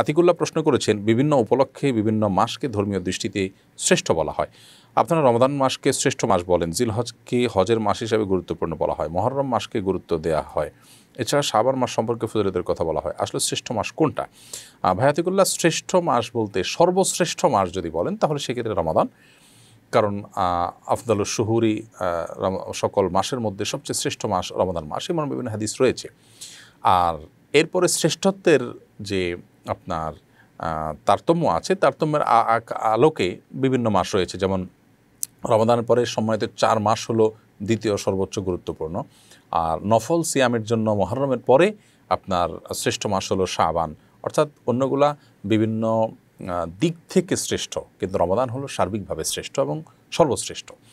আতিকুল্লাহ প্রশ্ন করেছেন বিভিন্ন উপলক্ষে বিভিন্ন মাসকে ধর্মীয় দৃষ্টিতে শ্রেষ্ঠ বলা হয় আপনারা রমদান মাসকে শ্রেষ্ঠ মাস বলেন জিলহজকে হজের মাস হিসেবে গুরুত্বপূর্ণ বলা হয় মহরম মাসকে গুরুত্ব দেওয়া হয় এছাড়া সাবার মাস সম্পর্কে ফজিলতের কথা বলা হয় আসলে শ্রেষ্ঠ মাস কোনটা ভায়াতিকুল্লাহ শ্রেষ্ঠ মাস বলতে সর্বশ্রেষ্ঠ মাস যদি বলেন তাহলে সেক্ষেত্রে রমাদান কারণ আফদাল শহুরি সকল মাসের মধ্যে সবচেয়ে শ্রেষ্ঠ মাস রমাদান মাস এমন বিভিন্ন হাদিস রয়েছে আর এরপরে শ্রেষ্ঠত্বের যে আপনার তারতম্য আছে তারতম্যের আলোকে বিভিন্ন মাস রয়েছে যেমন রমদানের পরে সময়তে চার মাস হলো দ্বিতীয় সর্বোচ্চ গুরুত্বপূর্ণ আর নফল সিয়ামের জন্য মহরমের পরে আপনার শ্রেষ্ঠ মাস হলো শাহবান অর্থাৎ অন্যগুলা বিভিন্ন দিক থেকে শ্রেষ্ঠ কিন্তু রমদান হলো সার্বিকভাবে শ্রেষ্ঠ এবং সর্বশ্রেষ্ঠ